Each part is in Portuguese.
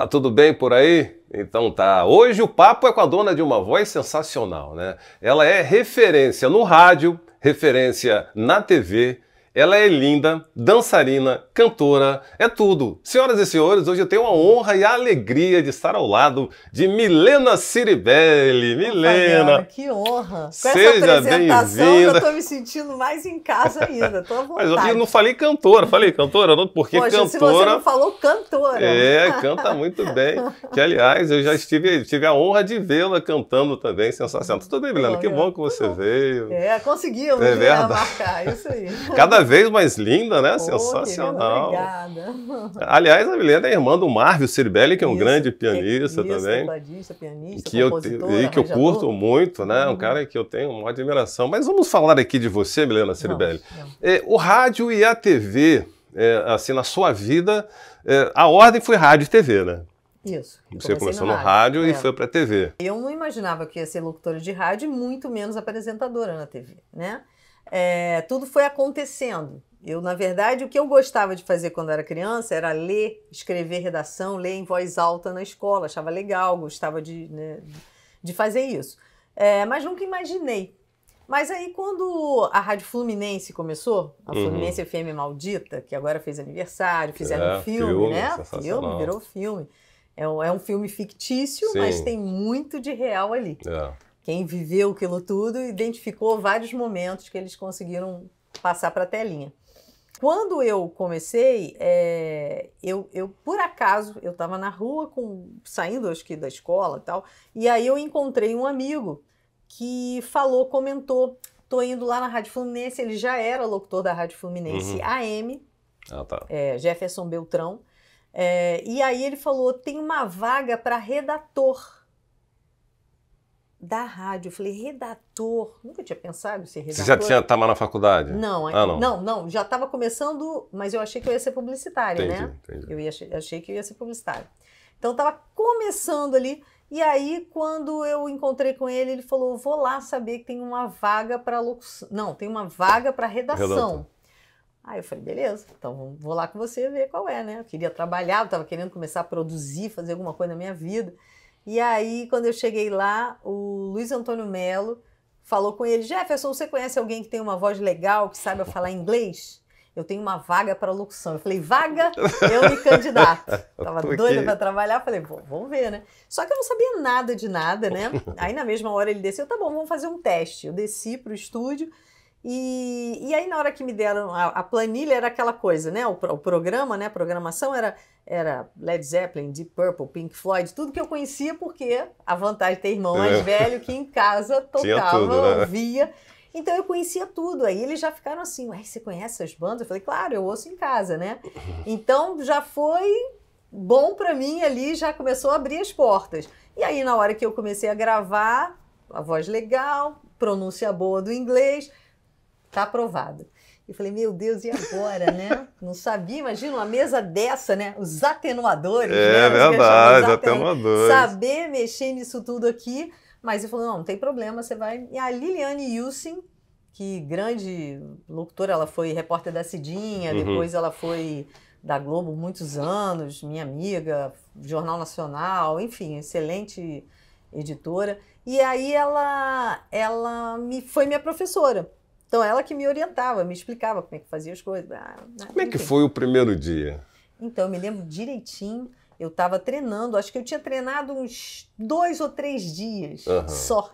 Tá tudo bem por aí? Então tá. Hoje o papo é com a dona de uma voz sensacional, né? Ela é referência no rádio, referência na TV, ela é linda, dançarina, cantora, é tudo. Senhoras e senhores, hoje eu tenho a honra e a alegria de estar ao lado de Milena Ciribelli. Milena! Opa, que honra! Com seja bem-vinda. Eu tô me sentindo mais em casa ainda, tô à vontade. Mas eu não falei cantora, falei cantora, não, porque Poxa, cantora... se você não falou cantora. É, canta muito bem. Que, aliás, eu já estive, tive a honra de vê-la cantando também, sensacional. Tudo bem, Milena? que bom que você veio. É, conseguimos é, né, verdade. marcar, isso aí. Cada cada vez mais linda, né? Sensacional. Obrigada. Aliás, a Milena é irmã do Marvio Ciribelli, que é um isso, grande pianista que, é também. pianista, que eu, E que eu curto muito, né? Uhum. Um cara que eu tenho uma admiração. Mas vamos falar aqui de você, Milena Ciribelli. Não, não. É, o rádio e a TV, é, assim, na sua vida, é, a ordem foi rádio e TV, né? Isso. Você começou no, rádio, é. e foi para a TV. Eu não imaginava que ia ser locutora de rádio, muito menos apresentadora na TV, né? é, tudo foi acontecendo. Eu, na verdade, o que eu gostava de fazer quando era criança era ler, escrever redação, ler em voz alta na escola. Achava legal, gostava de, né, de fazer isso. É, mas nunca imaginei. Mas aí, quando a Rádio Fluminense começou, a uhum. Fluminense FM Maldita, que agora fez aniversário, fizeram é, um filme, filme né? Filme, virou filme. É um, é um filme fictício, Sim. mas tem muito de real ali. É quem viveu aquilo tudo identificou vários momentos que eles conseguiram passar para a telinha. Quando eu comecei, é, eu, eu, por acaso eu estava na rua com, saindo acho que da escola e tal, e aí eu encontrei um amigo que falou, comentou, tô indo lá na Rádio Fluminense, ele já era locutor da Rádio Fluminense uhum. AM, ah, tá. é, Jefferson Beltrão, é, e aí ele falou tem uma vaga para redator da rádio. Eu falei, redator. Nunca tinha pensado em ser redator. Você já tinha, tava tá na faculdade? Não, é ah, não. não, não. Já estava começando, mas eu achei que eu ia ser publicitária, né? entendi, né? Entendi. Eu ia, achei que eu ia ser publicitária. Então estava começando ali. E aí, quando eu encontrei com ele, ele falou: vou lá saber que tem uma vaga para locução. Não, tem uma vaga para redação. Redator. Aí eu falei, beleza, então vou lá com você ver qual é, né? Eu queria trabalhar, eu estava querendo começar a produzir, fazer alguma coisa na minha vida. E aí, quando eu cheguei lá, o Luiz Antônio Melo falou com ele: Jefferson, você conhece alguém que tem uma voz legal, que saiba falar inglês? Eu tenho uma vaga para locução. Eu falei, vaga, eu me candidato. Tava doida para trabalhar, falei, vamos ver, né? Só que eu não sabia nada de nada, né? Aí na mesma hora ele desceu, tá bom, vamos fazer um teste. Eu desci para o estúdio, e, e aí, na hora que me deram a, a planilha, era aquela coisa, né? O, o, programa, né? A programação era, era Led Zeppelin, Deep Purple, Pink Floyd, tudo que eu conhecia, porque a vantagem de ter irmão mais é. velho que em casa tocava, tudo, né? ouvia. Então eu conhecia tudo. Aí eles já ficaram assim, ué, você conhece essas bandas? Eu falei, claro, eu ouço em casa, né? Então já foi bom para mim ali, já começou a abrir as portas. E aí, na hora que eu comecei a gravar, a voz legal, pronúncia boa do inglês tá aprovado. E falei, meu Deus, e agora, né? Não sabia, imagina uma mesa dessa, né? Os atenuadores. É né? verdade, os atenuadores. Saber mexer nisso tudo aqui. Mas ele falou, não, não tem problema, você vai... E a Liliane Yussin, que grande locutora, ela foi repórter da Cidinha, uhum. depois ela foi da Globo muitos anos, minha amiga, Jornal Nacional, enfim, excelente editora. E aí ela, ela me, foi minha professora. Então ela que me orientava, me explicava como é que fazia as coisas. Ah, né, como é que foi o primeiro dia? Então, eu me lembro direitinho, eu estava treinando, acho que eu tinha treinado uns dois ou três dias uhum. só.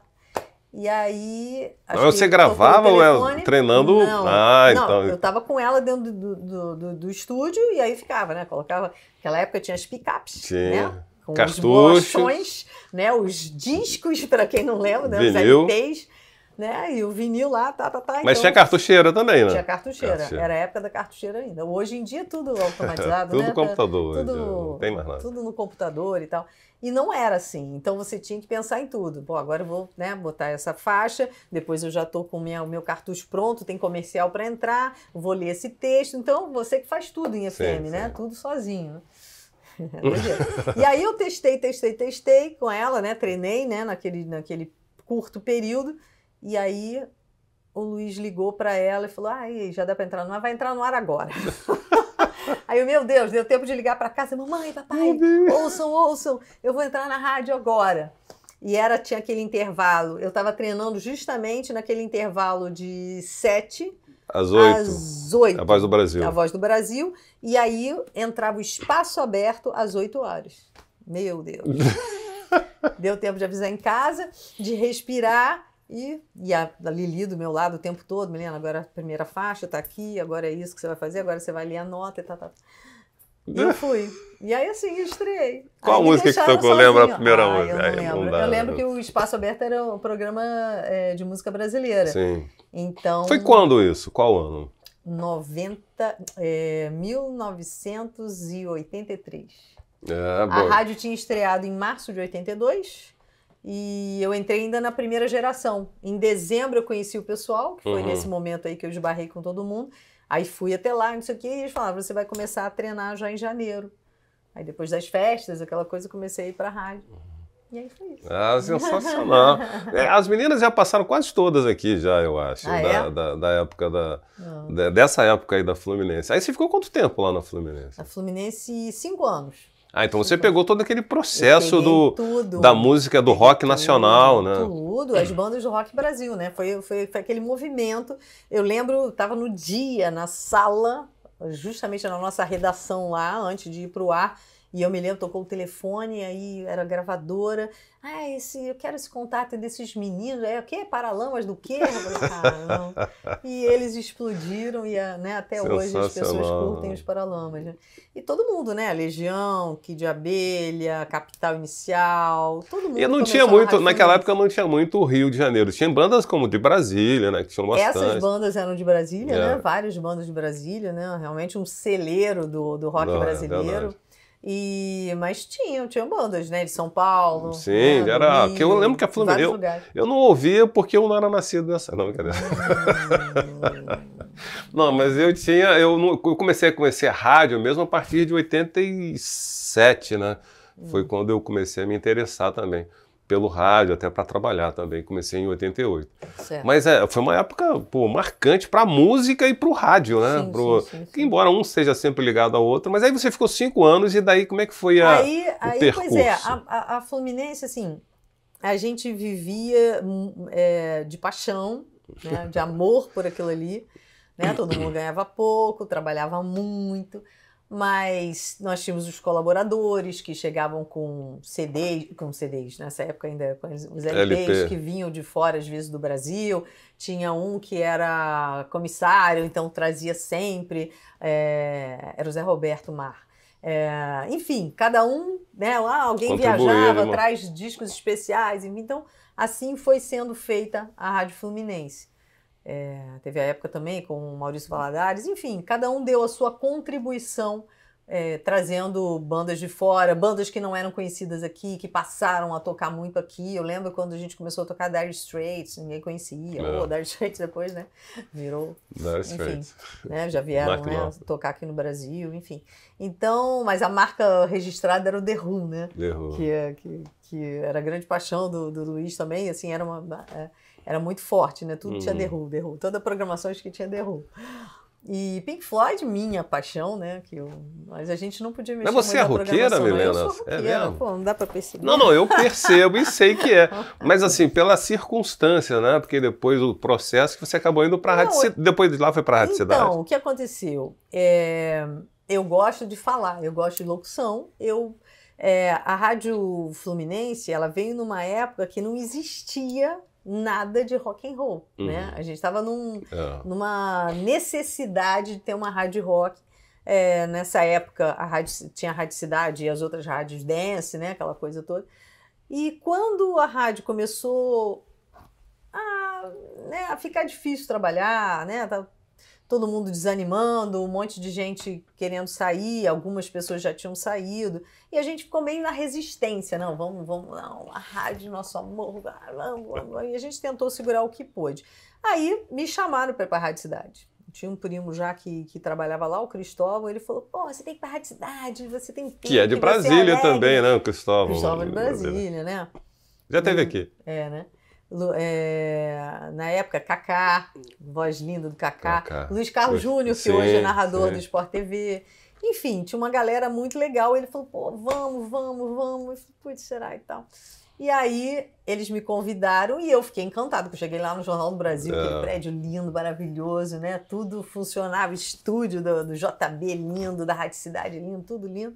E aí. Acho você gravava ou é ela treinando? Não, ah, não, então. Eu estava com ela dentro do, do, do, do, estúdio e aí ficava, né? Colocava. Naquela época tinha as picapes, Sim. né? Com Cartuchos. os bolsões, né? Os discos, para quem não lembra, né? Vinil. os LPs né? E o vinil lá, tá, tá, tá. Então, Mas tinha cartucheira também, né? Tinha cartucheira. cartucheira. Era a época da cartucheira ainda. Hoje em dia tudo automatizado, tudo né? Tá computador. Tudo, não tem mais nada. Tudo no computador e tal. E não era assim. Então você tinha que pensar em tudo. Bom, agora eu vou né, botar essa faixa, depois eu já estou com minha, o meu cartucho pronto, tem comercial para entrar, vou ler esse texto. Então você que faz tudo em FM, sim, né? Tudo sozinho. Né? e aí eu testei, testei, testei com ela, né? Treinei né? Naquele, naquele curto período. E aí o Luiz ligou para ela e falou: "Ai, já dá para entrar no ar, vai entrar no ar agora". Aí eu, meu Deus, deu tempo de ligar para casa, mamãe, papai, ouçam, ouçam, eu vou entrar na rádio agora. E era tinha aquele intervalo. Eu estava treinando justamente naquele intervalo de sete às oito. Às oito. A voz do Brasil. A voz do Brasil. E aí entrava o espaço aberto às oito horas. Meu Deus. deu tempo de avisar em casa, de respirar e, e a, a, Lili do meu lado o tempo todo, Milena, agora a primeira faixa tá aqui, agora é isso que você vai fazer, agora você vai ler a nota e tal, tá, tá, tá. E eu é. fui. E aí, assim, estreiei. Qual aí, música que tocou? Lembra a primeira ah, música? Eu, aí, lembro. Dá, eu lembro não. que o Espaço Aberto era um programa é, de música brasileira. Sim. Então... Foi quando isso? Qual ano? 90, eh, é, 1983. É, a rádio tinha estreado em março de 82 e eu entrei ainda na primeira geração. Em dezembro eu conheci o pessoal, que foi uhum. nesse momento aí que eu esbarrei com todo mundo. Aí fui até lá, não sei o que, e eles falaram: você vai começar a treinar já em janeiro. Aí depois das festas, aquela coisa, eu comecei a ir para a rádio. Uhum. E aí foi isso. Ah, sensacional. É, as meninas já passaram quase todas aqui, já, eu acho. Ah, da, é? da, da, época da. dessa época aí da Fluminense. Aí você ficou quanto tempo lá na Fluminense? Na Fluminense, cinco anos. Ah, então você pegou todo aquele processo do tudo. da música do rock tudo, nacional, né? Tudo, as bandas do rock Brasil, né? Foi, foi, foi aquele movimento. Eu lembro, estava no dia, na sala, justamente na nossa redação lá, antes de ir para o ar. E eu me lembro, tocou o telefone, aí era gravadora. Ah, esse, eu quero esse contato desses meninos. É o quê? Paralamas do quê? Eu falei, E eles explodiram e né, até hoje as pessoas curtem os paralamas. Né? E todo mundo, né? Legião, Kid Abelha, Capital Inicial, todo mundo. E não tinha muito, naquela época não tinha muito o Rio de Janeiro. Tinha bandas como de Brasília, né? Que tinham bastante. Essas bandas eram de Brasília, né? É. Várias bandas de Brasília, né? Realmente um celeiro do, do rock não, é brasileiro. É e, mas tinha tinha bandas, né? De São Paulo. Sim, né? era. Rio, que eu lembro que a Flamengo. Eu, eu não ouvia porque eu não era nascido nessa. Não, não, mas eu tinha. Eu, eu comecei a conhecer a rádio mesmo a partir de 87, né? Foi hum. quando eu comecei a me interessar também pelo rádio, até para trabalhar também. Comecei em 88. Certo. Mas é, foi uma época pô, marcante para música e para o rádio, né? Sim, pro... sim, sim, sim, Embora um seja sempre ligado ao outro, mas aí você ficou cinco anos e daí como é que foi a, aí, aí, o percurso? Pois é, a, a, Fluminense, assim, a gente vivia é, de paixão, né? de amor por aquilo ali. Né? Todo mundo ganhava pouco, trabalhava muito mas nós tínhamos os colaboradores que chegavam com CDs, com CDs nessa época ainda com os LPs LP. que vinham de fora às vezes do Brasil. Tinha um que era comissário, então trazia sempre. É, era o Zé Roberto Mar. É, enfim, cada um, né? Ah, alguém viajava, traz discos especiais. Então, assim foi sendo feita a Rádio Fluminense. É, teve a época também com o Maurício Valadares, enfim, cada um deu a sua contribuição, é, trazendo bandas de fora, bandas que não eram conhecidas aqui, que passaram a tocar muito aqui. Eu lembro quando a gente começou a tocar Dire Straits, ninguém conhecia, é. ou Dire Straits depois, né? Virou. Dire Straits. Né? Já vieram né? tocar aqui no Brasil, enfim. Então, mas a marca registrada era o The Who, né? The Who. Que, é, que, que era a grande paixão do, do Luiz também, assim, era uma. É, era muito forte, né? Tudo uhum. tinha The Who, The Who. Toda a programação acho que tinha The Who. E Pink Floyd, minha paixão, né? Que eu... Mas a gente não podia mexer Mas você é, né? é roqueira, Milena? Eu sou roqueira, é mesmo? Pô, não dá pra perceber. Não, não, eu percebo e sei que é. Mas assim, pela circunstância, né? Porque depois o processo que você acabou indo pra rádio... Eu... Depois de lá foi pra rádio então, cidade. Então, o que aconteceu? É... Eu gosto de falar, eu gosto de locução. Eu... É... A rádio Fluminense, ela veio numa época que não existia nada de rock and roll, né? uhum. né? A gente estava num, é. numa necessidade de ter uma rádio rock. É, nessa época a rádio, tinha a Rádio Cidade e as outras rádios dance, né? Aquela coisa toda. E quando a rádio começou a, né, a ficar difícil trabalhar, né? Tava todo mundo desanimando, um monte de gente querendo sair, algumas pessoas já tinham saído, e a gente ficou meio na resistência, não, vamos, vamos, não, a rádio, nosso amor, vamos, vamos, e a gente tentou segurar o que pôde. Aí me chamaram para ir para a Rádio Cidade. Tinha um primo já que, que trabalhava lá, o Cristóvão, ele falou, pô, você tem que ir para a Rádio Cidade, você tem que Que é de é Brasília também, né, o Cristóvão. Cristóvão é de Brasília, né? Já teve hum, aqui. É, né? é, na época, Cacá, voz linda do Cacá, Luiz Carlos Júnior, que sim, hoje é narrador sim. do Sport TV. Enfim, tinha uma galera muito legal. Ele falou, pô, vamos, vamos, vamos. Eu falei, será e tal. E aí eles me convidaram e eu fiquei encantado porque eu cheguei lá no Jornal do Brasil, é. aquele prédio lindo, maravilhoso, né? Tudo funcionava, estúdio do, do JB lindo, da Rádio Cidade lindo, tudo lindo.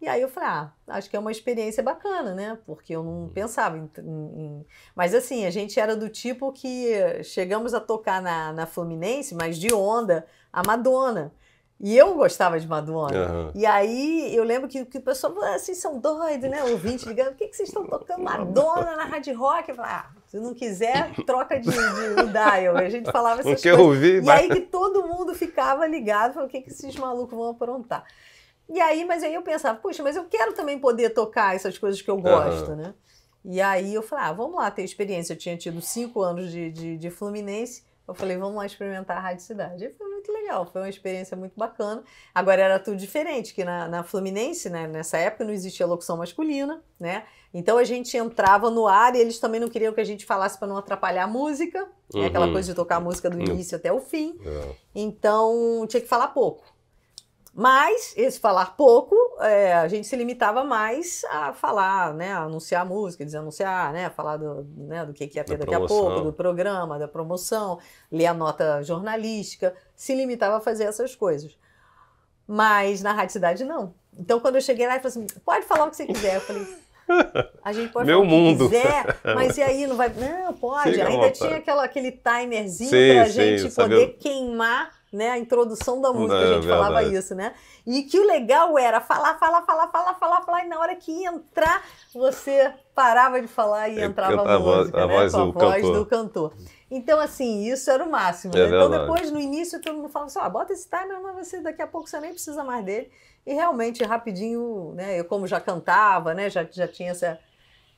E aí eu falei, ah, acho que é uma experiência bacana, né? Porque eu não pensava em, em, Mas assim, a gente era do tipo que chegamos a tocar na, na Fluminense, mas de onda, a Madonna. E eu gostava de Madonna. Uhum. E aí eu lembro que, que o pessoal falou assim, são doidos, né? Ouvinte ligando, por que, que vocês estão tocando Madonna na Rádio Rock? Eu falei, ah, se não quiser, troca de, de dial. A gente falava essas Porque coisas. Eu ouvi, e mas... aí que todo mundo ficava ligado, falou o que, que esses malucos vão aprontar? E aí, mas aí eu pensava, puxa, mas eu quero também poder tocar essas coisas que eu gosto, uhum. né? E aí eu falei, ah, vamos lá ter experiência. Eu tinha tido cinco anos de, de, de Fluminense. Eu falei, vamos lá experimentar a Rádio Cidade. E foi muito legal, foi uma experiência muito bacana. Agora era tudo diferente, que na, na Fluminense, né, nessa época, não existia locução masculina, né? Então a gente entrava no ar e eles também não queriam que a gente falasse para não atrapalhar a música, uhum. né? aquela uhum. coisa de tocar a música do uhum. início uhum. até o fim. Uhum. Então tinha que falar pouco. Mas esse falar pouco, é, a gente se limitava mais a falar, né, a anunciar música, desanunciar, né, falar do, né, do que, que ia ter da daqui promoção. a pouco, do programa, da promoção, ler a nota jornalística, se limitava a fazer essas coisas. Mas na Rádio Cidade, não. Então, quando eu cheguei lá, eu falei assim, pode falar o que você quiser. Eu falei, a gente pode Meu falar mundo. o que quiser, mas e aí não vai... Não, pode. Ainda tinha aquela, aquele timerzinho para a gente poder queimar né? A introdução da música, é, a gente verdade. falava isso, né? E que o legal era falar, falar, falar, falar, falar, falar, e na hora que ia entrar, você parava de falar e é, entrava a, a música, a né? Voz, com a do voz cantor. do cantor. Então, assim, isso era o máximo. É né? Então, depois, no início, todo mundo falava assim, ah, bota esse timer, mas você, daqui a pouco você nem precisa mais dele. E realmente, rapidinho, né? Eu como já cantava, né? Já, já tinha essa,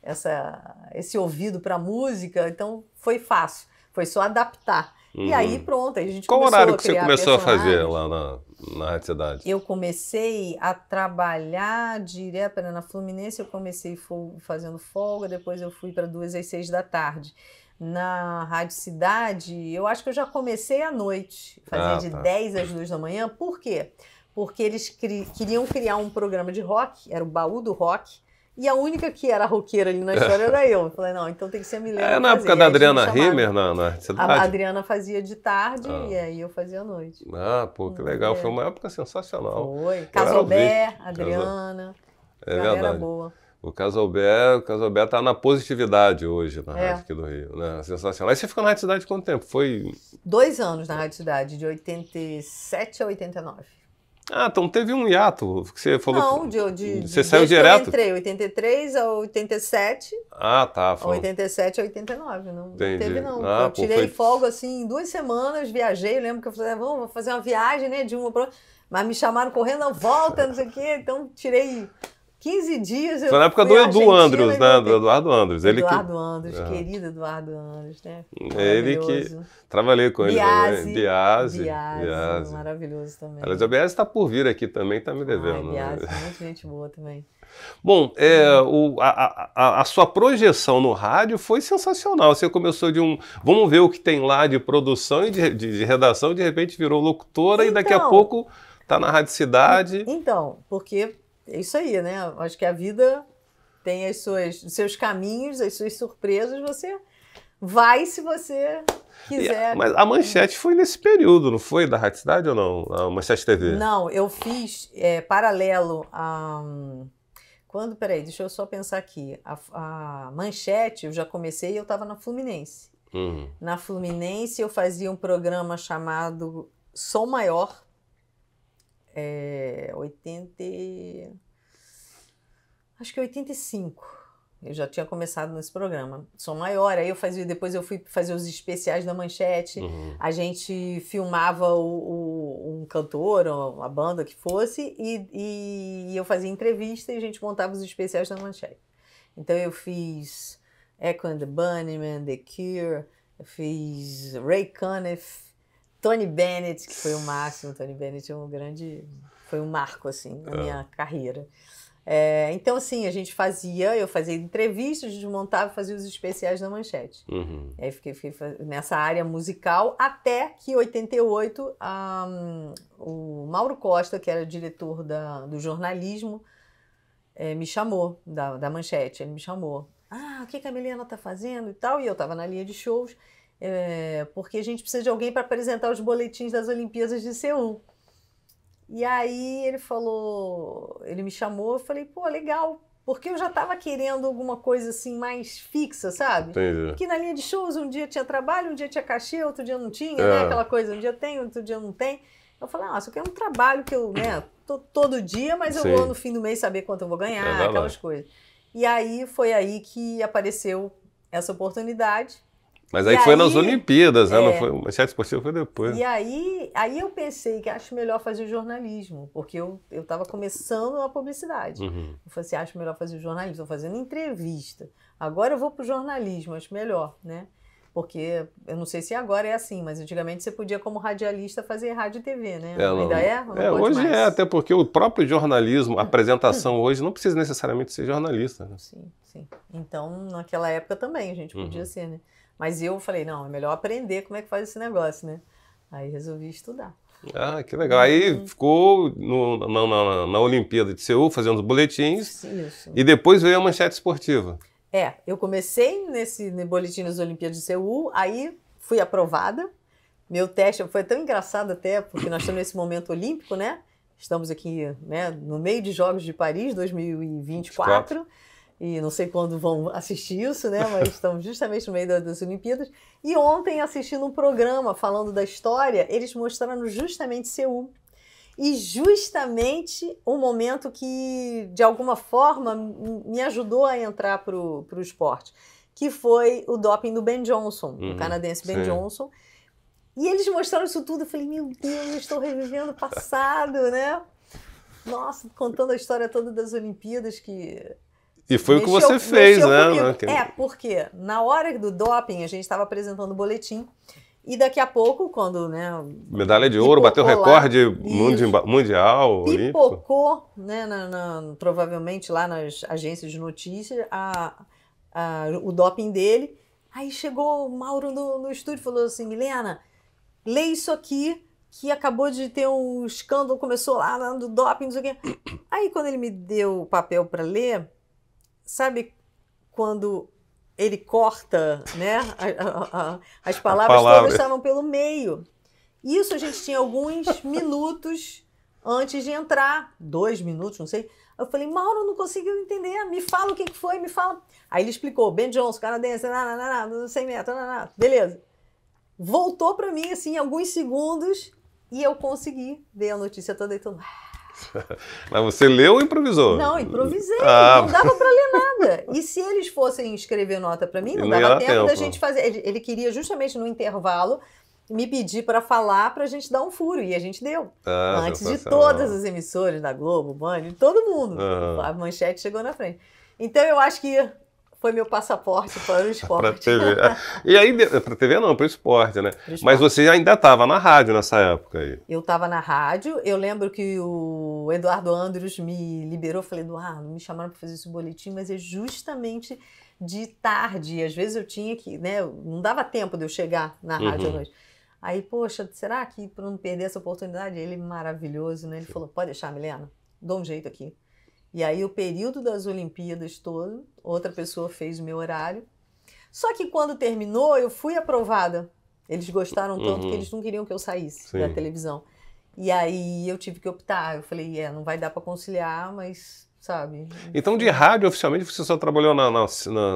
essa, esse ouvido para música, então foi fácil. Foi só adaptar. Uhum. E aí, pronto, Aí a gente Qual horário que você começou a fazer lá na, na Rádio Cidade? Eu comecei a trabalhar direto na Fluminense, eu comecei fazendo folga, depois eu fui para duas às seis da tarde. Na Rádio Cidade, eu acho que eu já comecei à noite, fazia ah, de tá. 10 às 2 da manhã. Por quê? Porque eles cri queriam criar um programa de rock, era o Baú do Rock, e a única que era roqueira ali na história era eu. Eu falei, não, então tem que ser a Milena. É, na época da Adriana Rimmer na, na A Adriana fazia de tarde ah. e aí eu fazia à noite. Ah, pô, que legal. É. Foi uma época sensacional. Foi. Casalbé, Adriana. É verdade. boa. O Casalbé, o Casalbé tá na positividade hoje na é. Rádio aqui do Rio, né? Sensacional. Aí você ficou na Rádio Cidade quanto tempo? Foi... Dois anos na Rádio Cidade, de 87 a 89. Ah, então teve um hiato que você falou. Não, de, de você saiu direto. Eu entrei 83 a 87. Ah, tá. Falando. 87 a 89, não, não teve não. Ah, eu tirei foi... folga assim em duas semanas, viajei, lembro que eu falei, ah, vamos fazer uma viagem, né, de uma para mas me chamaram correndo, não volta, não sei o quê, então tirei 15 dias. Foi na época do Edu Andros, né? Do Eduardo Andros. Ele Eduardo que... Andros, é. querido Eduardo Andros, né? Ele que. Trabalhei com Biase, ele. Biase. Biase. Maravilhoso também. Aliás, a Biase está por vir aqui também, está me devendo. Ah, Biase, né? muita gente boa também. Bom, é, o, a, a, a, sua projeção no rádio foi sensacional. Você começou de um. Vamos ver o que tem lá de produção e de, de, de redação, de repente virou locutora então, e daqui a então, pouco está na Rádio Cidade. Então, porque é isso aí, né? Acho que a vida tem as suas, os seus caminhos, as suas surpresas, você vai se você quiser. E, mas a manchete foi nesse período, não foi? Da Rádio Cidade ou não? A Manchete TV? Não, eu fiz é, paralelo a. Quando, peraí, deixa eu só pensar aqui. A, a manchete, eu já comecei e eu estava na Fluminense. Uhum. Na Fluminense eu fazia um programa chamado Som Maior, é, 80. Acho que 85. Eu já tinha começado nesse programa. Sou maior, aí eu fazia, depois eu fui fazer os especiais da manchete. Uhum. A gente filmava o, o, um cantor, a banda que fosse, e, e eu fazia entrevista e a gente montava os especiais da manchete. Então eu fiz Echo and the Bunnymen, The Cure, eu fiz Ray Conniff. Tony Bennett, que foi o máximo. Tony Bennett é um grande. Foi um marco, assim, na é. minha carreira. É, então, assim, a gente fazia, eu fazia entrevistas, desmontava, fazia os especiais da manchete. Uhum. Aí fiquei, fiquei, nessa área musical até que, em 88, um, o Mauro Costa, que era diretor da, do jornalismo, é, me chamou, da, da manchete, ele me chamou. Ah, o que, que a Milena tá fazendo e tal? E eu tava na linha de shows é, porque a gente precisa de alguém para apresentar os boletins das Olimpíadas de Seul. E aí ele falou, ele me chamou, eu falei, pô, legal, porque eu já estava querendo alguma coisa assim mais fixa, sabe? Entendi. Que na linha de shows um dia tinha trabalho, um dia tinha cachê, outro dia não tinha, né? é. né? Aquela coisa, um dia tem, outro dia não tem. Eu falei, ah, eu quero é um trabalho que eu, né, tô todo dia, mas Sim. eu vou no fim do mês saber quanto eu vou ganhar, é, aquelas coisas. E aí foi aí que apareceu essa oportunidade. Mas aí e foi aí, nas Olimpíadas, né? Não é. foi, o Manchete Esportiva foi depois. E aí, aí eu pensei que acho melhor fazer o jornalismo, porque eu estava começando a publicidade. Uhum. Eu falei assim, ah, acho melhor fazer o jornalismo, estou fazendo entrevista. Agora eu vou para o jornalismo, acho melhor, né? Porque eu não sei se agora é assim, mas antigamente você podia, como radialista, fazer rádio e TV, né? É, não, Ainda é? Não é hoje mais? é, até porque o próprio jornalismo, a apresentação hoje, não precisa necessariamente ser jornalista. Né? Sim, sim. Então, naquela época também a gente podia uhum. ser, né? Mas eu falei, não, é melhor aprender como é que faz esse negócio, né? Aí resolvi estudar. Ah, que legal. Aí uhum. ficou no, na, na, na Olimpíada de Seul fazendo os boletins. Isso. E depois veio a manchete esportiva. É, eu comecei nesse no boletim das Olimpíadas de Seul, aí fui aprovada. Meu teste foi tão engraçado até, porque nós estamos nesse momento olímpico, né? Estamos aqui né, no meio de Jogos de Paris 2024. 24 e não sei quando vão assistir isso, né? Mas estamos justamente no meio das Olimpíadas. E ontem, assistindo um programa falando da história, eles mostraram justamente Seul. E justamente um momento que, de alguma forma, me ajudou a entrar para o esporte, que foi o doping do Ben Johnson, uhum, o canadense Ben sim. Johnson. E eles mostraram isso tudo. Eu falei, meu Deus, eu estou revivendo o passado, né? Nossa, contando a história toda das Olimpíadas, que e foi mexeu, o que você fez, né? É, porque na hora do doping a gente estava apresentando o boletim e daqui a pouco, quando, né? Medalha de ouro, bateu recorde lá, mundial. Pipocou, né? Na, na, provavelmente lá nas agências de notícias, a, a, o doping dele. Aí chegou o Mauro no, no estúdio e falou assim: Milena, lê isso aqui que acabou de ter um escândalo, começou lá do doping, não sei o quê. Aí quando ele me deu o papel para ler, sabe quando ele corta né, a, a, a, as palavras, palavra. todas estavam pelo meio. Isso a gente tinha alguns minutos antes de entrar, dois minutos, não sei. Eu falei, Mauro, não conseguiu entender, me fala o que foi, me fala. Aí ele explicou, Ben Johnson, canadense, não sei metros, né, tá, beleza. Voltou para mim, assim, alguns segundos, e eu consegui ver a notícia toda e tudo. Tô... Mas você leu ou improvisou? Não, improvisei. Ah. Não dava para ler nada. E se eles fossem escrever nota para mim, não dava tempo, tempo da gente fazer. Ele, ele queria justamente no intervalo me pedir para falar para a gente dar um furo e a gente deu. Ah, Antes de todas as emissoras da Globo, Band, todo mundo, ah. a manchete chegou na frente. Então eu acho que foi meu passaporte para o esporte. para TV. É. E aí, para TV não, para o esporte, né? Esporte. Mas você ainda estava na rádio nessa época aí. Eu estava na rádio. Eu lembro que o Eduardo Andros me liberou. Falei, Eduardo, me chamaram para fazer esse boletim, mas é justamente de tarde. Às vezes eu tinha que, né? Não dava tempo de eu chegar na rádio uhum. à noite. Aí, poxa, será que para não perder essa oportunidade? Ele maravilhoso, né? Ele Sim. falou: pode deixar, Milena, dou um jeito aqui. E aí, o período das Olimpíadas todo, outra pessoa fez o meu horário. Só que quando terminou, eu fui aprovada. Eles gostaram tanto uhum. que eles não queriam que eu saísse Sim. da televisão. E aí eu tive que optar. Eu falei, é, não vai dar para conciliar, mas sabe. Então, de rádio, oficialmente, você só trabalhou na, na, na,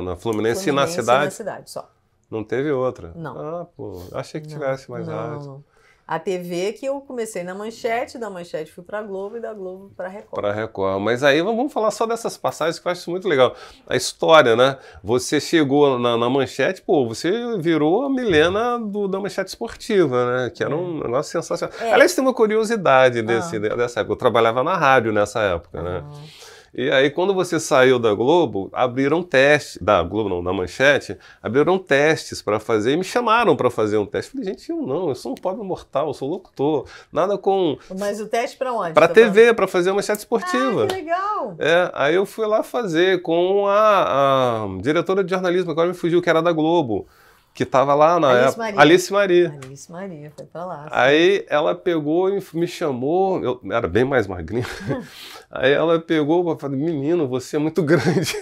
na Fluminense, Fluminense e na cidade? na cidade, só. Não teve outra? Não. Ah, pô, achei que não, tivesse mais não, rádio. Não a TV que eu comecei na Manchete, da Manchete fui para Globo e da Globo para Record. Para Record. Mas aí vamos falar só dessas passagens que eu acho muito legal. A história, né? Você chegou na, na Manchete, pô, você virou a Milena do, da Manchete Esportiva, né? Que era um é. negócio sensacional. É. Aliás, tem uma curiosidade ah. desse, ah. dessa época. Eu trabalhava na rádio nessa época, né? Ah. E aí, quando você saiu da Globo, abriram testes, da Globo não, da Manchete, abriram testes para fazer e me chamaram para fazer um teste. Falei, gente, eu não, eu sou um pobre mortal, eu sou locutor, nada com. Mas o teste para onde? Para TV, tá para fazer uma manchete esportiva. Ah, que legal! É, aí eu fui lá fazer com a, a diretora de jornalismo, agora me fugiu, que era da Globo que estava lá na Alice época. Maria. Alice Maria. Alice Maria, foi pra lá. Sim. Aí ela pegou e me chamou, eu era bem mais magrinho. Aí ela pegou e falou: Menino, você é muito grande.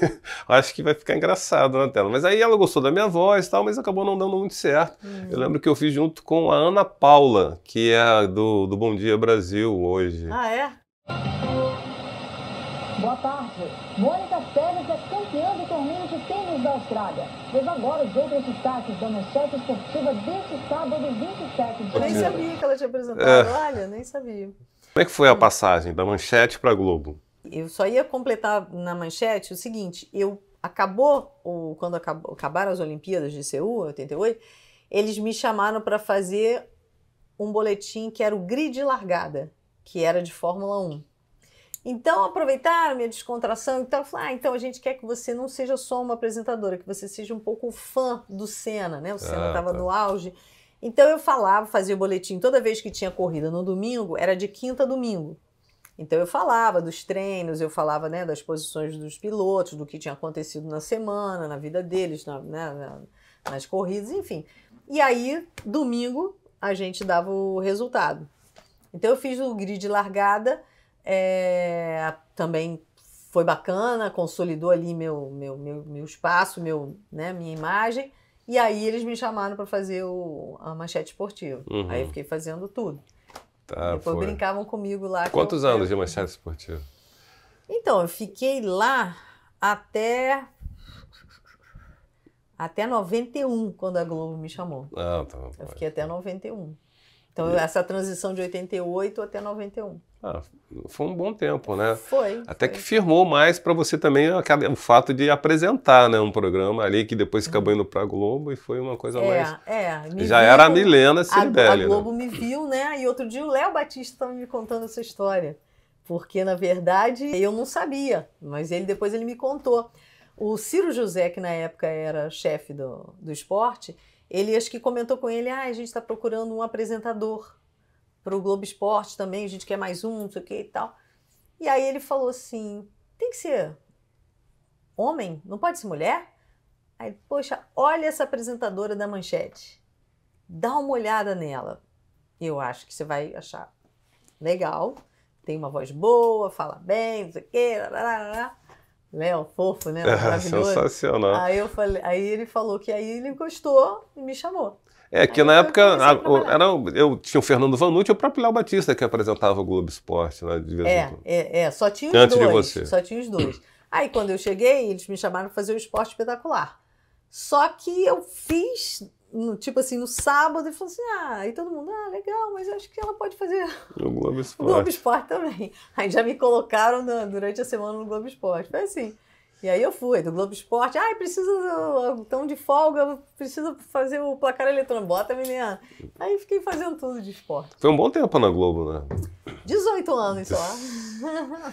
Acho que vai ficar engraçado na tela. Mas aí ela gostou da minha voz e tal, mas acabou não dando muito certo. Hum. Eu lembro que eu fiz junto com a Ana Paula, que é do, do Bom Dia Brasil hoje. Ah, é? Boa tarde. Mônica Pérez é campeã do torneio de tênis da Austrália. Veja agora os outros destaques da manchete esportiva deste sábado 27 de Nem sabia que ela tinha apresentado. É. Olha, nem sabia. Como é que foi a passagem da manchete para Globo? Eu só ia completar na manchete o seguinte, eu acabou, quando acabou, acabaram as Olimpíadas de Seul, 88, eles me chamaram para fazer um boletim que era o grid largada, que era de Fórmula 1. Então, aproveitar minha descontração. Então, falar, ah, então a gente quer que você não seja só uma apresentadora, que você seja um pouco fã do Senna, né? O ah, Senna estava ah, tá. no auge. Então, eu falava, fazia o boletim toda vez que tinha corrida no domingo, era de quinta a domingo. Então, eu falava dos treinos, eu falava né, das posições dos pilotos, do que tinha acontecido na semana, na vida deles, na, né, nas corridas, enfim. E aí, domingo, a gente dava o resultado. Então, eu fiz o grid largada é, também foi bacana, consolidou ali meu, meu, meu, meu espaço, meu, né, minha imagem. E aí eles me chamaram para fazer o, a manchete esportiva. Uhum. Aí eu uhum. fiquei fazendo tudo. Tá, Depois foi. brincavam comigo lá. Quantos eu, anos eu... de manchete esportiva? Então, eu fiquei lá até até 91, quando a Globo me chamou. Ah, tá. eu fiquei até 91. Então, e... essa transição de 88 até 91. Ah, foi um bom tempo, né? Foi. Até foi. que firmou mais para você também o fato de apresentar né, um programa ali que depois acabou uhum. indo para Globo e foi uma coisa é, mais. É, me Já viu, era a Milena Ciribelli. A, a né? Globo né? me viu, né? E outro dia o Léo Batista estava me contando essa história. Porque, na verdade, eu não sabia, mas ele depois ele me contou. O Ciro José, que na época era chefe do, do esporte, ele acho que comentou com ele: ah, a gente está procurando um apresentador para o Globo Esporte também, a gente quer mais um, não sei o que e tal. E aí ele falou assim: tem que ser homem? Não pode ser mulher? Aí, poxa, olha essa apresentadora da manchete. Dá uma olhada nela. Eu acho que você vai achar legal. Tem uma voz boa, fala bem, não sei o que. Léo, né, fofo, né? É, sensacional. Aí, eu falei, aí ele falou que aí ele gostou e me chamou. É, que na época a, era, eu tinha o Fernando Vanucci e o próprio Léo Batista que apresentava o Globo Esporte, né? De vez é, em é, é, só tinha os Antes dois. De você. Só tinha os dois. Aí quando eu cheguei, eles me chamaram para fazer o esporte espetacular. Só que eu fiz no, tipo assim, no sábado, e falou assim: ah, aí todo mundo, ah, legal, mas eu acho que ela pode fazer o Globo Esporte, o Globo Esporte também. Aí já me colocaram na, durante a semana no Globo Esporte. Foi assim. E aí eu fui, do Globo Esporte, ai, preciso, estão de folga, preciso fazer o placar eletrônico, bota menina. Aí fiquei fazendo tudo de esporte. Foi um bom tempo na Globo, né? 18 anos só.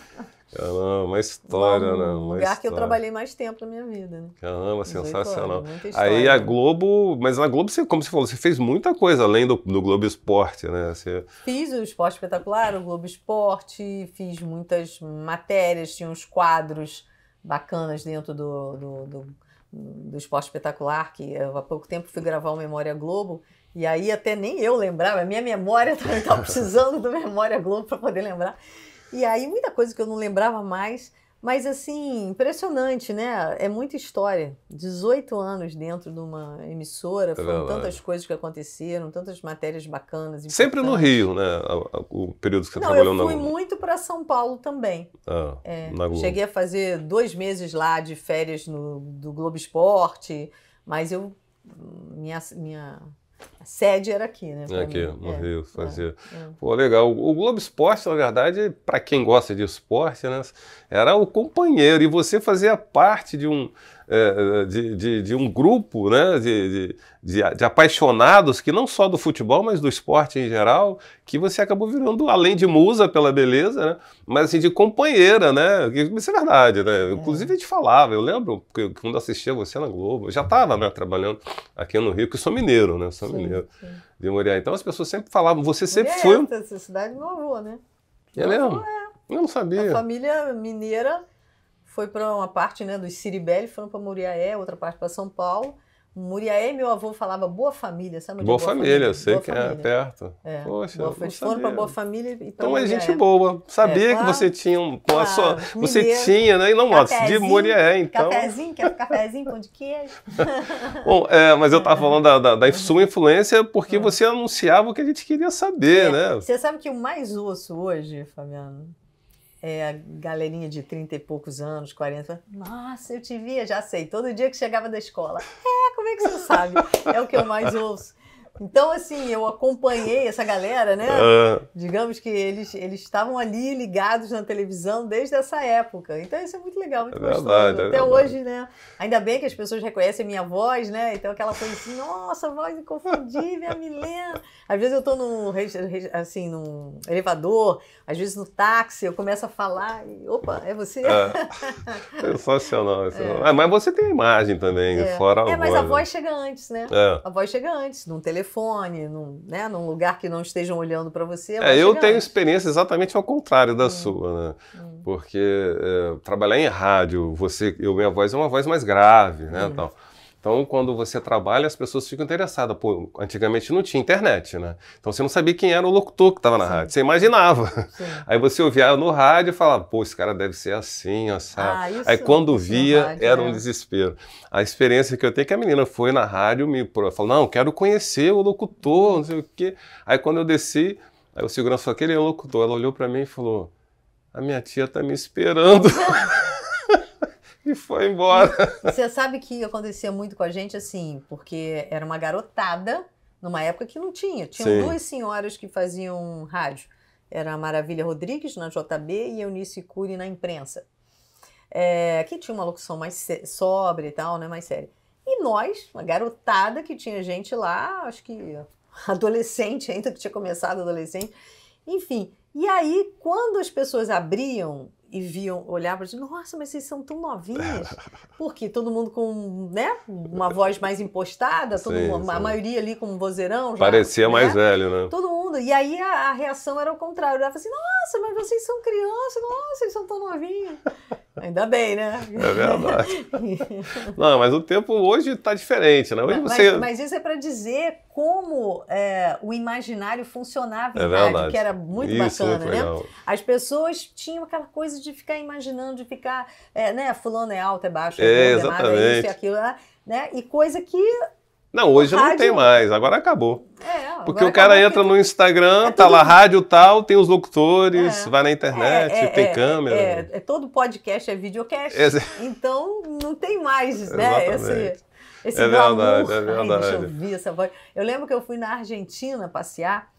Caramba, uma história, um né? Uma lugar história. que eu trabalhei mais tempo na minha vida, né? Caramba, sensacional. Aí a Globo, mas na Globo, você, como você falou, você fez muita coisa além do, do Globo Esporte, né? Você... Fiz o Esporte Espetacular, o Globo Esporte, fiz muitas matérias, tinha uns quadros bacanas dentro do, do, do, do esporte espetacular, que eu, há pouco tempo fui gravar o Memória Globo, e aí até nem eu lembrava, minha memória também estava tá precisando do Memória Globo para poder lembrar. E aí muita coisa que eu não lembrava mais, mas assim, impressionante, né? É muita história. 18 anos dentro de uma emissora, é foram tantas coisas que aconteceram, tantas matérias bacanas. Sempre no Rio, né? O período que você Não, trabalhou na Eu fui muito para São Paulo também. Ah, é, cheguei a fazer dois meses lá de férias no, do Globo Esporte, mas eu minha, minha a sede era aqui, né? Aqui, mim. no é, Rio, é, fazia. É, Pô, legal. O Globo Esporte, na verdade, para quem gosta de esporte, né, era o companheiro. E você fazia parte de um é, é, de, de, de um grupo né, de, de, de, apaixonados, que não só do futebol, mas do esporte em geral, que você acabou virando, além de musa pela beleza, né, mas assim, de companheira, né? Isso é verdade, né? É. Inclusive a gente falava, eu lembro que quando assistia você na Globo, eu já estava né, trabalhando aqui no Rio, que sou mineiro, né? sou sim, mineiro sim. de Moriá. Então as pessoas sempre falavam, você sempre Mulher, foi. Essa cidade do avô, né? É mesmo? É. Eu não sabia. A família mineira foi para uma parte né, dos Ciribelli, foram para Muriaé, outra parte para São Paulo. Muriaé, meu avô falava Boa Família, sabe? É boa, boa família, família, eu sei boa que é família. é perto. É. Poxa, boa, eles foram para Boa Família e para Então, então é gente boa. Sabia é, claro. que você tinha um. Claro, ah, só, você mineiro, tinha, né? E não, nossa, de Muriaé, então. Cafézinho, quer cafezinho, pão de queijo. Bom, é, mas eu estava falando da, da, da, sua influência porque ah. você anunciava o que a gente queria saber, é, né? Você sabe que o mais osso hoje, Fabiano, é, a galerinha de 30 e poucos anos, 40, nossa, eu te via, já sei, todo dia que chegava da escola. É, como é que você sabe? É o que eu mais ouço. Então, assim, eu acompanhei essa galera, né? Uh... Digamos que eles, eles estavam ali ligados na televisão desde essa época. Então, isso é muito legal, muito é gostoso. Verdade, é Até hoje, né? Ainda bem que as pessoas reconhecem a minha voz, né? Então, aquela coisa assim, nossa, voz inconfundível, a Milena. Às vezes eu tô num, assim, num elevador, às vezes no táxi, eu começo a falar e, opa, é você? É. Sensacional. É. Ah, mas você tem a imagem também, é. fora a voz. É, mas a voz né? chega antes, né? É. A voz chega antes, num telefone telefone, num, né, num lugar que não estejam olhando para você. É, eu tenho experiência exatamente ao contrário da hum. sua, né? Hum. Porque é, trabalhar em rádio, você, eu, minha voz é uma voz mais grave, né? Hum. Tal. Então, quando você trabalha, as pessoas ficam interessadas. Pô, antigamente não tinha internet, né? Então você não sabia quem era o locutor que estava na Sim. rádio. Você imaginava. Sim. Aí você ouvia no rádio e falava, pô, esse cara deve ser assim, assim. Ah, Aí quando via, rádio, era um é. desespero. A experiência que eu tenho é que a menina foi na rádio, me falou, não, quero conhecer o locutor, não sei o quê. Aí quando eu desci, aí o segurança falou, aquele é o locutor. Ela olhou para mim e falou, a minha tia está me esperando. e foi embora. Você sabe que acontecia muito com a gente assim, porque era uma garotada numa época que não tinha. Tinham Sim. duas senhoras que faziam rádio. Era a Maravilha Rodrigues na JB e Eunice Cury na imprensa. É, que tinha uma locução mais sóbria e tal, né, mais séria. E nós, uma garotada que tinha gente lá, acho que adolescente ainda, que tinha começado adolescente. Enfim, e aí quando as pessoas abriam e viam, olhavam e diziam, nossa, mas vocês são tão novinhos. Porque todo mundo com né, uma voz mais impostada, todo sim, mundo, sim. a maioria ali com um vozeirão. Já, Parecia né? mais velho, né? Todo mundo. E aí a, a reação era o contrário. Ela assim, nossa, mas vocês são crianças, nossa, vocês são tão novinhos. Ainda bem, né? É verdade. Não, mas o tempo hoje está diferente, né? Hoje mas, você... mas isso é para dizer como é, o imaginário funcionava em é rádio, verdade. que era muito Isso, bacana, né? As pessoas tinham aquela coisa de ficar imaginando, de ficar, é, né? Fulano é alto, é baixo, é, é nada, é, é isso é e aquilo, né? né? E coisa que não, hoje rádio... não tem mais, agora acabou. É, agora Porque o cara entra no Instagram, é tá tudo... lá rádio tal, tem os locutores, é. vai na internet, é, é tem câmera. É, todo podcast é videocast. Então não tem mais, né? Exatamente. Esse esse é Verdade, é verdade. Ai, deixa eu ver essa voz. Eu lembro que eu fui na Argentina passear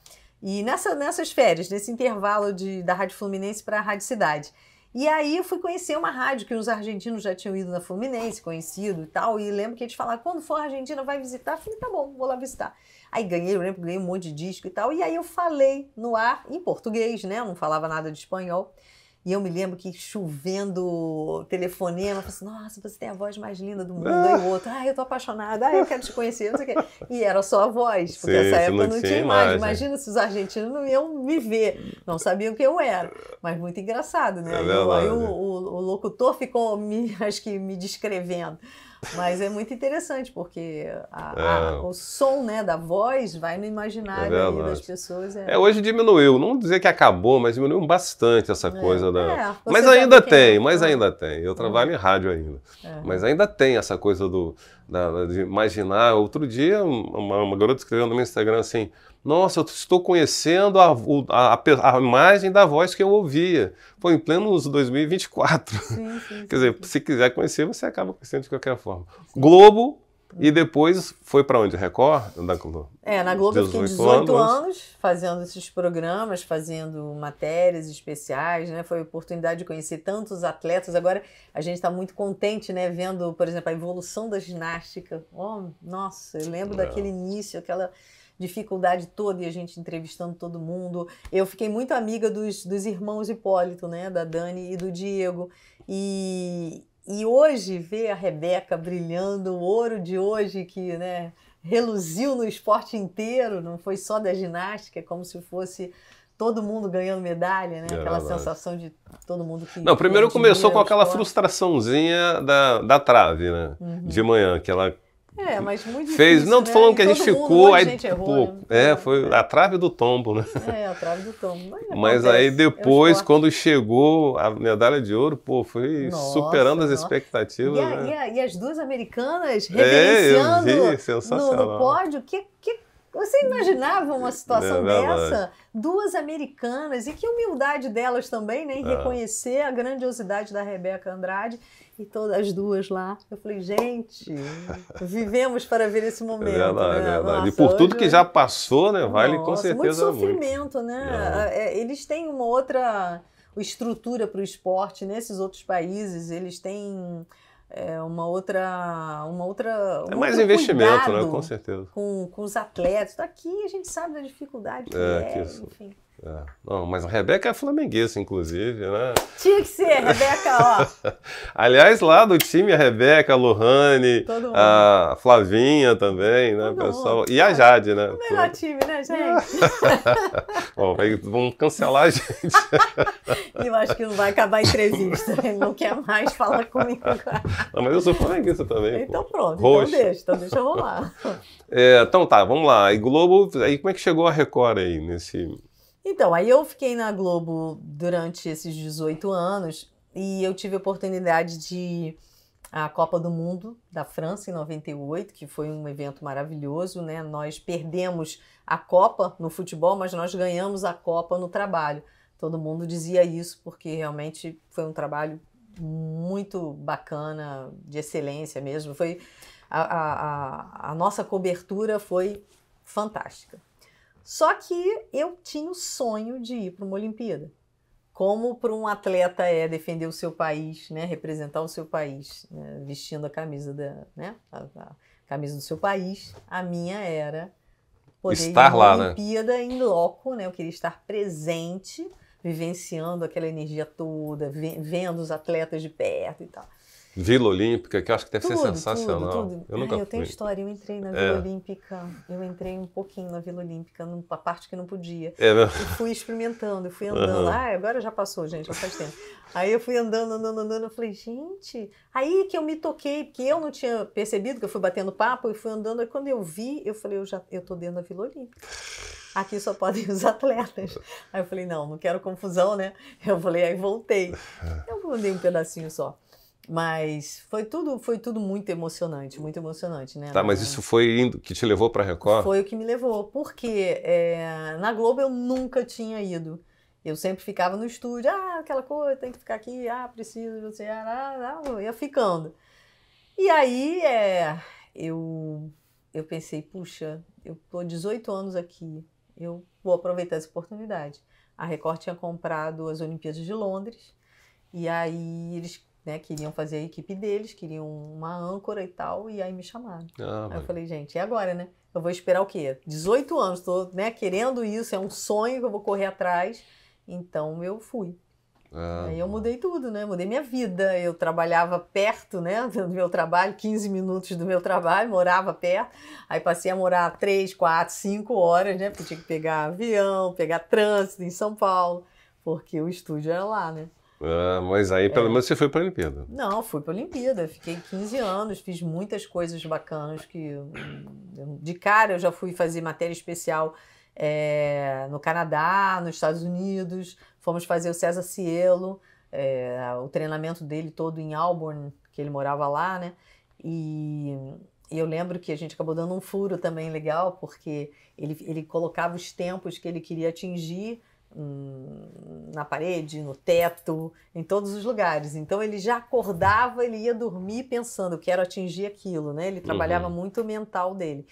e nessa, nessas férias, nesse intervalo de, da Rádio Fluminense para a Rádio Cidade. E aí eu fui conhecer uma rádio que os argentinos já tinham ido na Fluminense, conhecido e tal. E lembro que eles falaram, quando for à Argentina, vai visitar. Eu falei, tá bom, vou lá visitar. Aí ganhei, eu lembro, ganhei um monte de disco e tal. E aí eu falei no ar, em português, né? Eu não falava nada de espanhol. E eu me lembro que chovendo telefonema, eu assim, nossa, você tem a voz mais linda do mundo. Aí o outro, ah, eu tô apaixonada, ah, eu quero te conhecer, não sei o quê. E era só a voz, porque nessa essa época não, não tinha imagem. imagem. Imagina se os argentinos não iam me ver, não sabiam que eu era. Mas muito engraçado, né? É aí o, o, o, locutor ficou, me, acho que, me descrevendo. Mas é muito interessante, porque a, é. a, o som né, da voz vai no é imaginário é das pessoas. É... é... hoje diminuiu. Não dizer que acabou, mas diminuiu bastante essa é. coisa. Da... É, mas ainda tem, mas né? ainda tem. Eu trabalho em rádio ainda. Mas ainda tem essa coisa do, da, de imaginar. Outro dia, uma, uma garota escreveu no meu Instagram assim nossa, eu estou conhecendo a, a, a, imagem da voz que eu ouvia. Foi em pleno 2024. Sim, sim, Quer dizer, sim. se quiser conhecer, você acaba conhecendo de qualquer forma. Globo, e uhum. depois foi para onde? Record? Da É, na Globo 18 eu fiquei 18 anos. anos. fazendo esses programas, fazendo matérias especiais, né? Foi a oportunidade de conhecer tantos atletas. Agora a gente está muito contente, né? Vendo, por exemplo, a evolução da ginástica. Oh, nossa, eu lembro é. daquele início, aquela dificuldade toda e a gente entrevistando todo mundo. Eu fiquei muito amiga dos, dos irmãos Hipólito, né? Da Dani e do Diego. E, e hoje ver a Rebeca brilhando, o ouro de hoje que, né? Reluziu no esporte inteiro, não foi só da ginástica, é como se fosse todo mundo ganhando medalha, né? aquela sensação de todo mundo que. Não, primeiro começou com aquela frustraçãozinha da, da trave, né? Uhum. De manhã, que ela é, mas muito difícil, Fez, não, tô falando né? que a gente ficou, aí gente errou, pouco. Tipo, né? É, foi a trave do tombo, né? É, a trave do tombo. Mas, mas aí é depois, é quando chegou a medalha de ouro, pô, foi nossa, superando as expectativas. E, a, né? e, a, e, as duas americanas é, reverenciando é, vi, no, no, pódio, que, que você imaginava uma situação é dessa? Duas americanas, e que humildade delas também, né? Em é. reconhecer a grandiosidade da Rebeca Andrade e todas as duas lá. Eu falei, gente, vivemos para ver esse momento. É verdade, né? é verdade. Nossa, e por tudo que é já passou, né? Vale Nossa, com certeza. Muito sofrimento, muito. né? É. É, eles têm uma outra estrutura para o esporte nesses outros países. Eles têm é uma outra. Uma outra um é mais investimento, né? Com certeza. Com, com os atletas. Aqui a gente sabe da dificuldade que é, é que enfim. É. Não, mas a Rebeca é flamenguista, inclusive, né? Tinha que ser, Rebeca, ó. Aliás, lá do time, a Rebeca, a Lohane, a Flavinha também, né, Todo pessoal? Mundo. E a Jade, né? O melhor time, né, gente? Bom, vão cancelar a gente. eu acho que não vai acabar a entrevista. Ele não quer mais falar comigo. Não, mas eu sou flamenguista também. Então pô. pronto, então Roxo. então deixa, então deixa eu rolar. É, então tá, vamos lá. E Globo, aí como é que chegou a Record aí nesse então, aí eu fiquei na Globo durante esses 18 anos e eu tive a oportunidade de a Copa do Mundo da França em 98, que foi um evento maravilhoso, né? Nós perdemos a Copa no futebol, mas nós ganhamos a Copa no trabalho. Todo mundo dizia isso porque realmente foi um trabalho muito bacana, de excelência mesmo. Foi a, a, a nossa cobertura foi fantástica. Só que eu tinha o sonho de ir para uma Olimpíada. Como para um atleta é defender o seu país, né, representar o seu país, né, vestindo a camisa da, né, a, a camisa do seu país, a minha era poder estar ir lá, né? Olimpíada né? em loco, né? Eu queria estar presente, vivenciando aquela energia toda, vendo os atletas de perto e tal. Vila Olímpica, que eu acho que deve tudo, ser sensacional. Tudo, tudo. Eu nunca Ai, é, eu tenho história, eu entrei na é. Vila é. Olímpica, eu entrei um pouquinho na Vila Olímpica, a parte que não podia. É mesmo? Né? Eu fui experimentando, eu fui andando. Uhum. Ah, agora já passou, gente, já faz tempo. Aí eu fui andando, andando, andando, eu falei, gente, aí que eu me toquei, porque eu não tinha percebido que eu fui batendo papo e fui andando, aí quando eu vi, eu falei, eu já eu tô dentro da Vila Olímpica aqui só podem os atletas. Aí eu falei, não, não quero confusão, né? Eu falei, aí voltei. É. Eu mandei um pedacinho só. Mas foi tudo, foi tudo muito emocionante, muito emocionante, né? Tá, mas isso foi indo que te levou para Record? Foi o que me levou, porque é, na Globo eu nunca tinha ido. Eu sempre ficava no estúdio, ah, aquela coisa, tem que ficar aqui, ah, preciso, você, ah, ah, ah, ia ficando. E aí é, eu, eu pensei, puxa, eu tô 18 anos aqui, eu vou aproveitar essa oportunidade. A Record tinha comprado as Olimpíadas de Londres, e aí eles né? Queriam fazer a equipe deles, queriam uma âncora e tal, e aí me chamaram. Ah, aí eu falei, gente, e agora, né? Eu vou esperar o quê? 18 anos, tô né, querendo isso, é um sonho que eu vou correr atrás. Então eu fui. Ah, aí eu mudei tudo, né? Mudei minha vida. Eu trabalhava perto, né? Do meu trabalho, 15 minutos do meu trabalho, morava perto. Aí passei a morar 3, 4, 5 horas, né? Porque tinha que pegar avião, pegar trânsito em São Paulo, porque o estúdio era lá, né? Ah, mas aí pelo é. menos você foi para a Olimpíada. Não, fui para a Olimpíada. Fiquei 15 anos, fiz muitas coisas bacanas que hum, de cara eu já fui fazer matéria especial é, no Canadá, nos Estados Unidos. Fomos fazer o César Cielo, é, o treinamento dele todo em Auburn, que ele morava lá, né? E, e eu lembro que a gente acabou dando um furo também legal, porque ele, ele colocava os tempos que ele queria atingir Hum, na parede, no teto, em todos os lugares. Então ele já acordava, ele ia dormir pensando, quero atingir aquilo, né? Ele trabalhava uhum. muito o mental dele.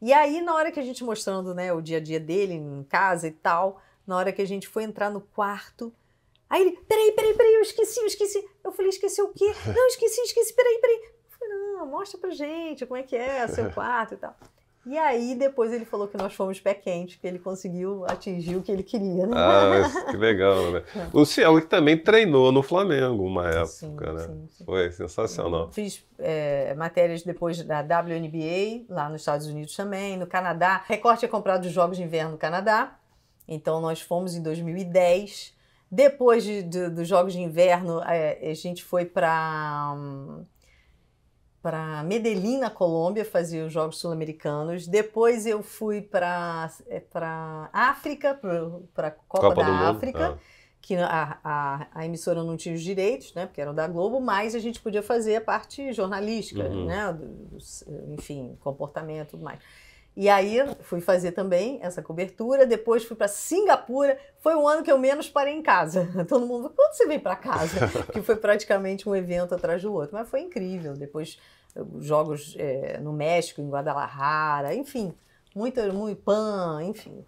E aí na hora que a gente mostrando, né, o dia a dia dele em casa e tal, na hora que a gente foi entrar no quarto, aí ele, peraí, peraí, peraí, eu esqueci, eu esqueci. Eu falei, esqueceu o quê? Não, esqueci, esqueci, peraí, peraí. Eu falei, não, mostra pra gente como é que é, seu quarto e tal. E aí depois ele falou que nós fomos pé quente, que ele conseguiu atingir o que ele queria. Né? Ah, que legal, né? É. O Luciano que também treinou no Flamengo uma época, sim, né? Sim, sim. Foi sensacional. fiz é, matérias depois da WNBA, lá nos Estados Unidos também, no Canadá. Recorte é comprado os Jogos de Inverno no Canadá, então nós fomos em 2010. Depois de, de, dos Jogos de Inverno, é, a gente foi para... Hum, para Medellín, na Colômbia, fazia os Jogos Sul-Americanos. Depois eu fui para é, para África, para a Copa, Copa, da África, Mundo. Ah. que a, a, a, emissora não tinha os direitos, né, porque era da Globo, mas a gente podia fazer a parte jornalística, uhum. né, do, do, enfim, comportamento e tudo mais. E aí fui fazer também essa cobertura, depois fui para Singapura. Foi um ano que eu menos parei em casa. Todo mundo, quando você vem para casa? que foi praticamente um evento atrás do outro, mas foi incrível. Depois jogos é, no México, em Guadalajara, enfim, muito, muito pan, enfim,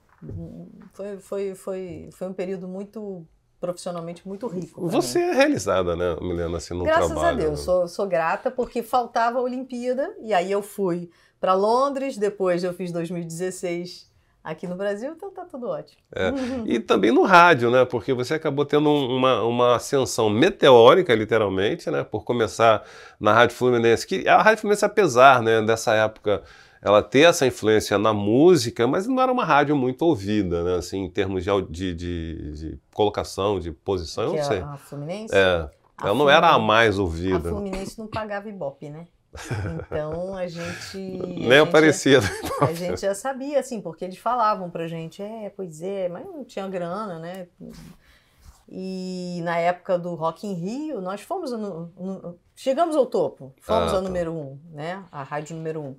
foi, foi, foi, foi um período muito profissionalmente muito rico. Você mim. é realizada, né, Milena, assim, no Graças trabalho. Graças a Deus, né? sou, sou grata, porque faltava a Olimpíada, e aí eu fui para Londres, depois eu fiz 2016 aqui no Brasil, então tá tudo ótimo. É. Uhum. E também no rádio, né? Porque você acabou tendo uma, uma ascensão meteórica, literalmente, né? Por começar na Rádio Fluminense, que a Rádio Fluminense, apesar né, dessa época ela ter essa influência na música, mas não era uma rádio muito ouvida, né? Assim, em termos de, de, de, de colocação, de posição, que eu não é sei. A Fluminense? É. A ela Fluminense, não era a mais ouvida. A Fluminense não pagava Ibope, né? Então a gente. Nem aparecia. Né? a gente já sabia, assim, porque eles falavam pra gente, é, pois é, mas não tinha grana, né? E na época do Rock in Rio, nós fomos. No, no, chegamos ao topo, fomos ah, a tá. número um, né? A rádio número um.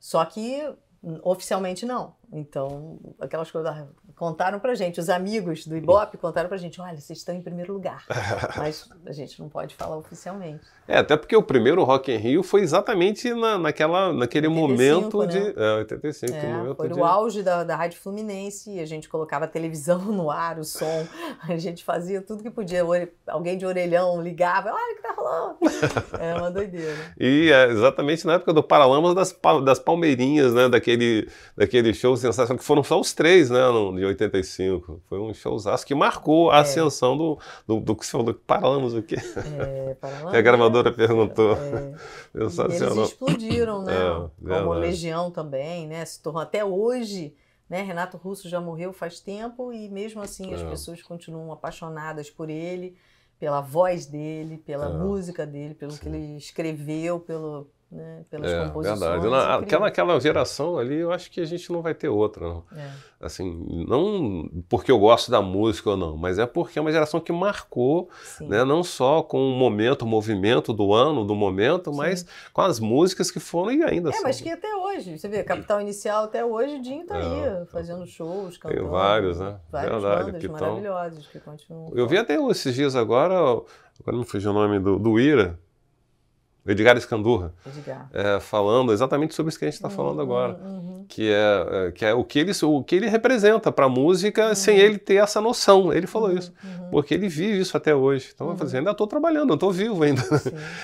Só que hum, oficialmente não. Então, aquelas coisas. Ah, contaram pra gente, os amigos do Ibope contaram pra gente: olha, vocês estão em primeiro lugar. Mas a gente não pode falar oficialmente. É, até porque o primeiro Rock in Rio foi exatamente na, naquela, naquele 85, momento né? de. É, 85, é, momento foi o auge da, da Rádio Fluminense, a gente colocava a televisão no ar, o som, a gente fazia tudo que podia. Alguém de orelhão ligava: olha o que tá rolando. É uma doideira. e é, exatamente na época do Paralamas das, das Palmeirinhas, né? Daquele, daquele show sensação, que foram só os três, né, no, de 85. Foi um showzaço que marcou a é. ascensão do, do, do que você falou, é, que paramos aqui. É, paramos. a gravadora né? perguntou. É. Sensacional. Eles explodiram, né? É, Como Legião também, né? Se tornou até hoje. Né? Renato Russo já morreu faz tempo e mesmo assim as é. pessoas continuam apaixonadas por ele, pela voz dele, pela música dele, pelo Sim. que ele escreveu, pelo, né, pelas é, composições. Verdade. Na, aquela, aquela geração ali, eu acho que a gente não vai ter outra. Não. É. Assim, não porque eu gosto da música ou não, mas é porque é uma geração que marcou, né, não só com o momento, o movimento do ano, do momento, Sim. mas com as músicas que foram e ainda É, são. mas que até hoje, você vê, Capital Inicial até hoje, o Dinho tá é, aí, fazendo shows, cantando. Tem vários, né? Várias verdade, bandas que maravilhosas tão... que continuam. Eu vi até esses dias agora, agora me fugiu o nome do, do Ira, Edgar Escandurra, Edgar. É, falando exatamente sobre isso que a gente está uhum, falando agora, uhum. que, é, é, que é o que ele, o que ele representa para a música uhum. sem ele ter essa noção. Ele falou uhum, isso, uhum. porque ele vive isso até hoje. Então, uhum. eu falei, ainda estou trabalhando, estou vivo ainda,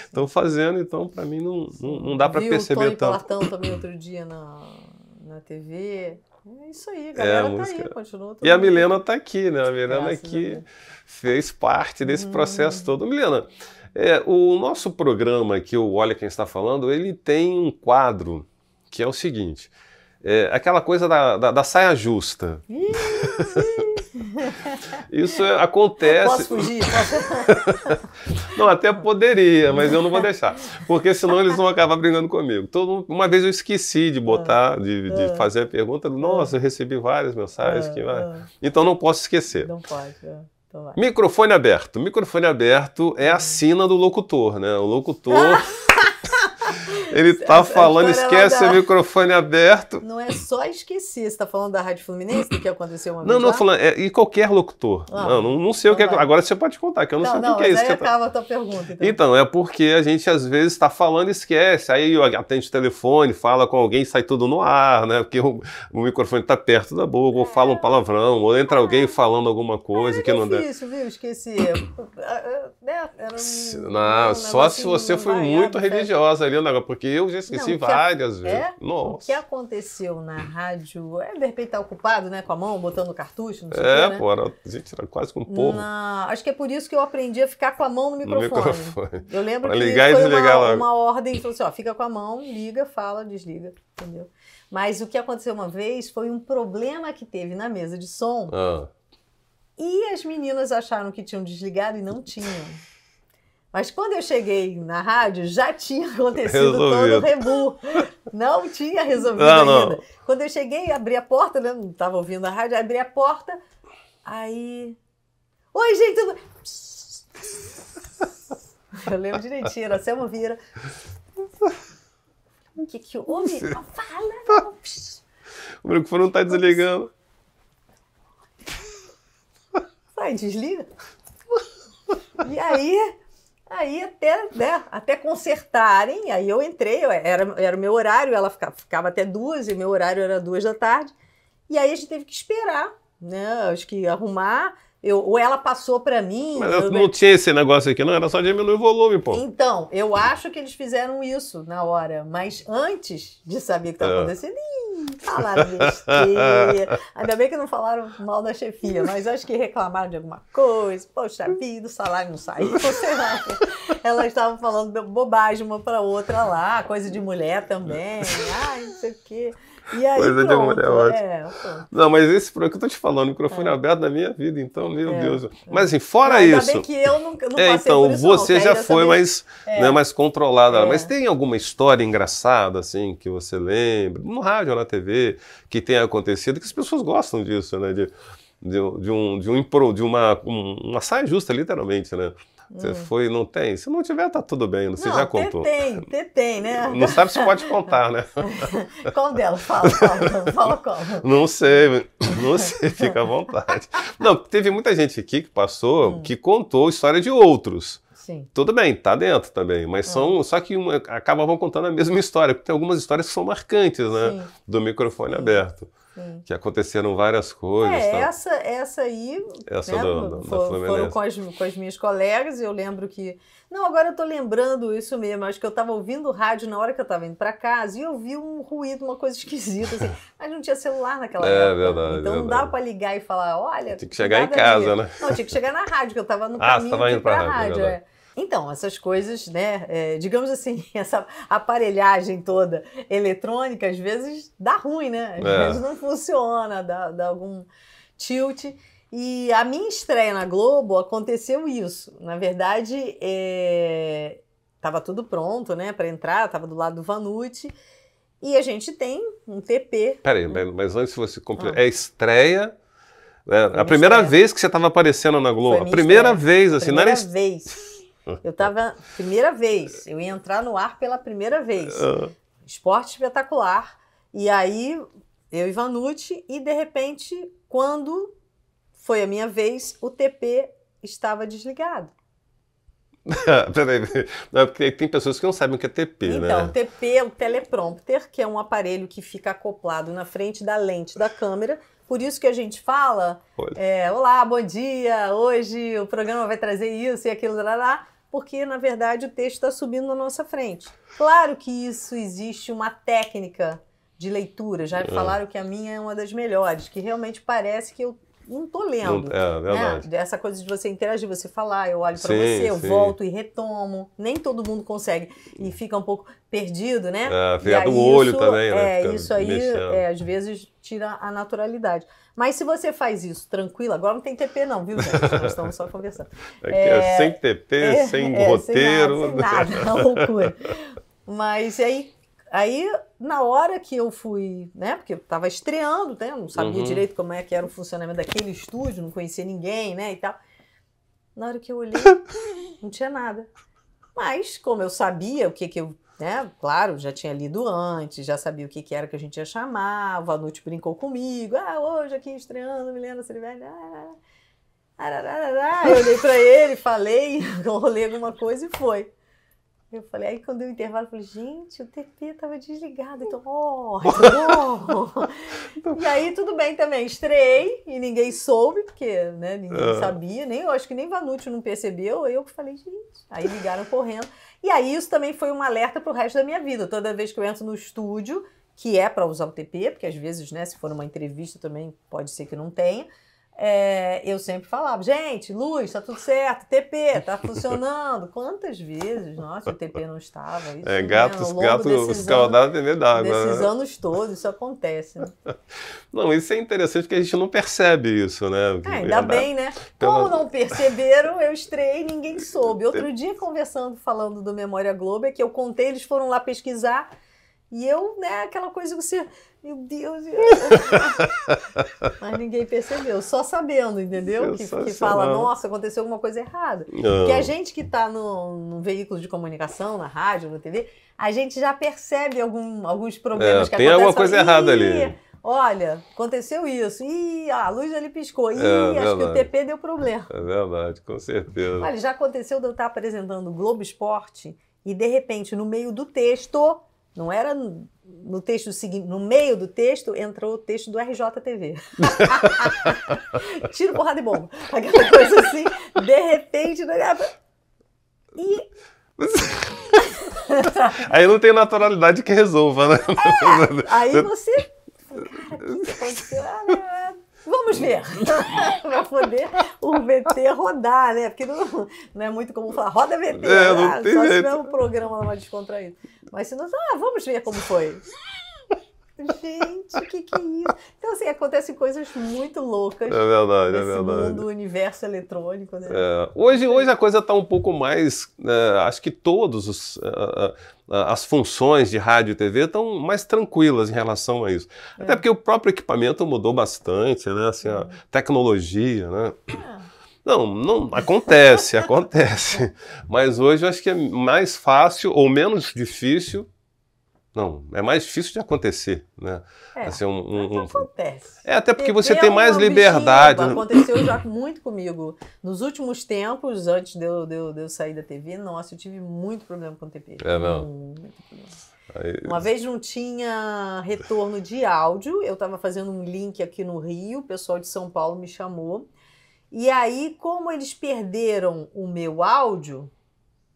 estou fazendo, então para mim não, não, não dá para perceber o Tony tanto. Platão também outro dia na, na TV. É isso aí, a é, galera é, a música... tá aí, continua. E a Milena está aqui, né? A Milena Graças aqui fez parte desse processo hum. todo. Milena, é, o nosso programa que o Olha Quem Está Falando, ele tem um quadro que é o seguinte, é, aquela coisa da, da, da saia justa. Isso é, acontece. Eu posso fugir? Posso... não, até poderia, mas eu não vou deixar. Porque senão eles vão acabar brigando comigo. Todo... Uma vez eu esqueci de botar, ah, de, de ah. fazer a pergunta. Nossa, eu recebi várias mensagens. Ah, que... Então não posso esquecer. Não pode. É microfone aberto. Microfone aberto é a sina do locutor, né? O locutor. Ele tá falando, esquece da... o microfone aberto. Não é só esquecer, você tá falando da Rádio Fluminense, que aconteceu uma vez Não, não, lá? falando, é, e qualquer locutor. Ah, não, não, não sei o então é que vai. Agora você pode contar, que eu não, não sei não, o que, é isso. Aí tá acaba tá... a tua pergunta. Então. então. é porque a gente às vezes está falando e esquece. Aí atende o telefone, fala com alguém, sai tudo no ar, né? Porque o, o microfone tá perto da boca, é. ou fala um é. palavrão, ou entra alguém ah. falando alguma coisa ah, é, que não dá. É difícil, viu? Esqueci. Ah, é, né, era um, não, um só se você foi muito religiosa ali, né? porque eu já esqueci não, várias a... vezes. É? Nossa. O que aconteceu na rádio? É, de repente tá ocupado, né? Com a mão, botando cartucho, não sei É, o que, né? pô, era... a gente era quase com um povo. Não, acho que é por isso que eu aprendi a ficar com a mão no microfone. No microfone. Eu lembro pra que ligar foi e desligar uma, uma ordem, falou assim, ó, fica com a mão, liga, fala, desliga, entendeu? Mas o que aconteceu uma vez foi um problema que teve na mesa de som. Ah. E as meninas acharam que tinham desligado e não tinham. Mas quando eu cheguei na rádio, já tinha acontecido resolvido. todo o rebu. Não tinha resolvido ah, não, ainda. Não. Quando eu cheguei, abri a porta, né? Não estava ouvindo a rádio, abri a porta, aí. Oi, gente! Tudo... Eu lembro direitinho, era Selma Vira. O que que houve? Tá Fala! O microfone não tá desligando. Sai, desliga. E aí, Aí até, né, até consertarem, aí eu entrei, era, era o meu horário, ela ficava, ficava até duas, e o meu horário era duas da tarde. E aí a gente teve que esperar, né? Acho que arrumar. Eu, ou ela passou para mim. Mas eu, não tinha esse negócio aqui, não. Era só diminuir o volume, pô. Então, eu acho que eles fizeram isso na hora. Mas antes de saber o que estava tá ah. é. acontecendo, ih, falaram besteira. Ainda bem que não falaram mal da chefia, mas acho que reclamaram de alguma coisa. Poxa vida, o salário não saiu, sei Elas estavam falando bobagem uma para outra lá, coisa de mulher também. Ai, não sei o quê. E aí, Coisa é pronto, de mulher, ótimo. É, não, mas esse programa que eu tô te falando, microfone é. aberto na minha vida, então, meu é, Deus. É. Mas assim, fora isso. Ainda bem que eu não, não é, então, isso, você não, já foi mais, é. né, mais controlada. Mas tem alguma história engraçada, assim, que você lembra, no rádio ou na TV, que tenha acontecido, que as pessoas gostam disso, né? De, de, de um, de, um, de uma, uma saia justa, literalmente, né? Você hum. foi não tem? Se não tiver, tá tudo bem, você não, já contou. Tem, tem, tem, né? Não sabe se pode contar, né? Qual dela? Fala, fala, fala qual. Não sei, não sei, fica à vontade. Não, teve muita gente aqui que passou, hum. que contou história de outros. Sim. Tudo bem, tá dentro também, mas são, é. só que uma, acabavam contando a mesma história, porque tem algumas histórias que são marcantes, né? Sim. Do microfone Sim. aberto. Sim. que aconteceram várias coisas. É, essa, essa aí essa né, do, do, foram com as, com as, minhas colegas, eu lembro que. Não, agora eu estou lembrando isso mesmo, acho que eu estava ouvindo rádio na hora que eu estava indo para casa e eu vi um ruído, uma coisa esquisita, assim. mas não tinha celular naquela é, época. É, verdade, então não dava para ligar e falar, olha. Tinha que chegar em casa, né? Não, tinha que chegar na rádio, que eu estava no ah, caminho para a rádio. rádio é. Então, essas coisas, né? É, digamos assim, essa aparelhagem toda eletrônica, às vezes dá ruim, né? Às é. vezes não funciona, dá, dá algum tilt. E a minha estreia na Globo aconteceu isso. Na verdade, é... tava tudo pronto, né, para entrar, tava do lado do Vanucci. E a gente tem um TP. Peraí, um... Né? mas antes você completar. Ah. É estreia. Né? A primeira estreia. vez que você estava aparecendo na Globo. A primeira estreia. vez, assim, primeira não era. Primeira vez. Eu estava. Primeira vez, eu ia entrar no ar pela primeira vez. Ah. Esporte espetacular. E aí, eu e Vanucci, e de repente, quando foi a minha vez, o TP estava desligado. Peraí, não, é porque tem pessoas que não sabem o que é TP, então, né? Então, TP é o teleprompter, que é um aparelho que fica acoplado na frente da lente da câmera. Por isso que a gente fala, é, olá, bom dia, hoje o programa vai trazer isso e aquilo, lá, lá porque na verdade o texto está subindo na nossa frente. Claro que isso existe uma técnica de leitura, já é. falaram que a minha é uma das melhores, que realmente parece que eu não tô lendo. é, né? verdade. Né? Essa coisa de você interagir, você falar, eu olho para você, eu volto e retomo. Nem todo mundo consegue e fica um pouco perdido, né? É, fica do olho isso, também, né? É, isso aí, é, às vezes, tira a naturalidade. Mas se você faz isso tranquilo, agora não tem TP não, viu, gente? Nós estamos só conversando. É, é sem TP, é, sem é, é, é roteiro. Sem nada, sem é nada loucura. Mas aí, aí, na hora que eu fui, né? Porque eu estava estreando, né? Eu não sabia uhum. direito como é que era o funcionamento daquele estúdio, não conhecia ninguém, né? E tal. Na hora que eu olhei, não tinha nada. Mas, como eu sabia o que, que eu né? Claro, já tinha lido antes, já sabia o que, que era que a gente ia chamar. O Vanucci brincou comigo. Ah, hoje aqui estreando Milena Silvério. Ah, eu olhei para ele, falei, rolei alguma coisa e foi. Eu falei, aí quando deu o intervalo, eu falei, gente, o TP tava desligado. Então, ó oh. e aí, tudo bem também, estreiei e ninguém soube, porque né, ninguém é. sabia, nem eu acho que nem Vanucci não percebeu. Eu falei, gente. Aí ligaram correndo. E aí, isso também foi um alerta pro resto da minha vida. Toda vez que eu entro no estúdio, que é para usar o TP, porque às vezes, né, se for uma entrevista também pode ser que não tenha. É, eu sempre falava, gente, luz, tá tudo certo, TP, tá funcionando. Quantas vezes, nossa, o TP não estava. Isso, é, gatos, né? gato escaldado TV d'água. Nesses né? anos todos, isso acontece. Né? Não, isso é interessante porque a gente não percebe isso, né? É, ainda bem, né? Pela... Então, Como é não perceberam, eu estrei e ninguém soube. Outro dia, conversando, falando do Memória Globo, é que eu contei, eles foram lá pesquisar e eu, né, aquela coisa que você, meu Deus, meu Deus. mas ninguém percebeu, só sabendo, entendeu? Que, que fala, nossa, aconteceu alguma coisa errada. Que a gente que está no, no veículo de comunicação, na rádio, na TV, a gente já percebe algum, alguns problemas é, que tem acontecem. Tem alguma coisa errada ali. Olha, aconteceu isso. Ih, a luz ali piscou. É Ih, é, acho que o TP deu problema. É verdade, com certeza. Olha, já aconteceu de eu estar apresentando o Globo Esporte e, de repente, no meio do texto, não era no texto seguinte, no meio do texto entrou o texto do RJTV. Tiro, porrada e bomba. Aquela coisa assim, de repente, né? e aí não tem naturalidade que resolva, né? É, aí você. Cara, o que aconteceu? Ah, é Vamos ver. para poder o VT rodar, né? Porque não, não é muito comum falar, roda VT. É, não né? tem Só jeito. se tiver um programa lá mais descontraído. Mas se não, ah, vamos ver como foi. Gente, o que, que é isso? Então, assim, acontecem coisas muito loucas. É verdade, é nesse é verdade. mundo, universo eletrônico. Né? É. Hoje, hoje a coisa está um pouco mais. Né, acho que todas eh, eh, eh, as funções de rádio e TV estão mais tranquilas em relação a isso. É. Até porque o próprio equipamento mudou bastante, né? Assim, a tecnologia, né? É. Não, não acontece, acontece. Mas hoje eu acho que é mais fácil ou menos difícil não, é mais difícil de acontecer, né? É, assim, um, um, um... acontece. É, até porque você tem mais liberdade. aconteceu já muito comigo. Nos últimos tempos, antes de eu, de, eu, de eu, sair da TV, nossa, eu tive muito problema com TP. É, não. Aí... Uma vez não tinha retorno de áudio, eu estava fazendo um link aqui no Rio, o pessoal de São Paulo me chamou. E aí, como eles perderam o meu áudio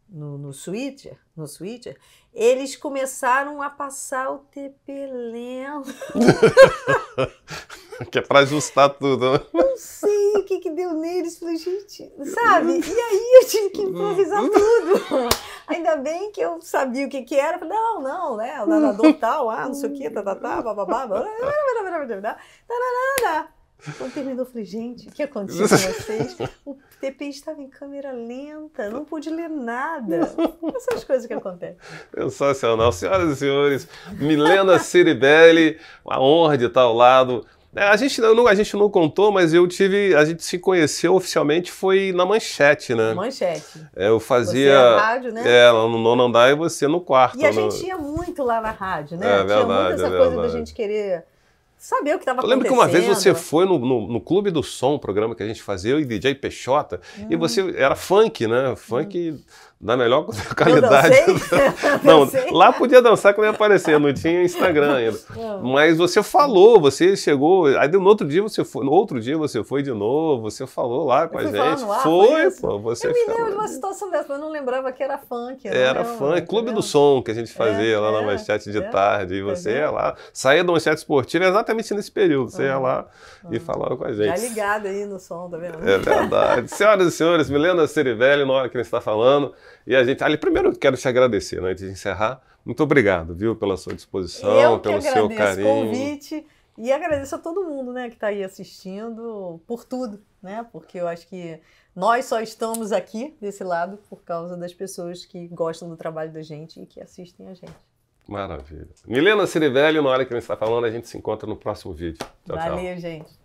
no, no switcher, no switcher, eles começaram a passar o tepeleno. que é para ajustar tudo, né? Não sei o que, que deu neles. Falei, gente, sabe? E aí eu tive que improvisar tudo. Ainda bem que eu sabia o que, que era. Falei, não, não, né? O nadador tal, ah, não sei o que, tá, tá, tá, bababá, quando terminou, eu falei, gente, o que aconteceu com vocês? O TP estava em câmera lenta, não pude ler nada. Essas coisas que acontecem. Sensacional. Senhoras e senhores, Milena Ciribelli, a honra de estar ao lado. É, a, gente não, a gente não contou, mas eu tive. A gente se conheceu oficialmente foi na manchete, né? Manchete. É, eu fazia. Você é na rádio, né? É, no nono andar e você no quarto. E a gente ia muito lá na rádio, né? É, Tinha verdade, muito essa é coisa da gente querer saber o que estava acontecendo. Eu lembro que uma vez você foi no, no, no, Clube do Som, um programa que a gente fazia, eu e DJ Peixota, hum. e você era funk, né? Funk. Hum na melhor qualidade. não, lá podia dançar que não ia aparecer, não tinha Instagram ainda. Não. Mas você falou, você chegou, aí no outro dia você foi, no outro dia você foi de novo, você falou lá com eu a gente. Ar, ah, foi, foi pô, você Eu me lembro de uma situação dessa, mas eu não lembrava que era funk. Era lembro, funk, clube do som que a gente é, fazia é, lá na é, manchete de é, tarde, e você ia lá, saía da manchete esportiva exatamente nesse período, você uhum, ia ah, lá uhum. e ah. falava com a gente. Já ligado aí no som, tá vendo? É verdade. Senhoras e senhores, Milena Cerivelli, na hora é que a gente está falando, e a gente, ali, primeiro eu quero te agradecer, né, antes de encerrar. Muito obrigado, viu, pela sua disposição, eu pelo seu carinho. Eu convite e agradeço a todo mundo, né, que está aí assistindo, por tudo, né, porque eu acho que nós só estamos aqui desse lado por causa das pessoas que gostam do trabalho da gente e que assistem a gente. Maravilha. Milena Cirivelli, na hora que a gente está falando, a gente se encontra no próximo vídeo. Tchau, Valeu, tchau. gente.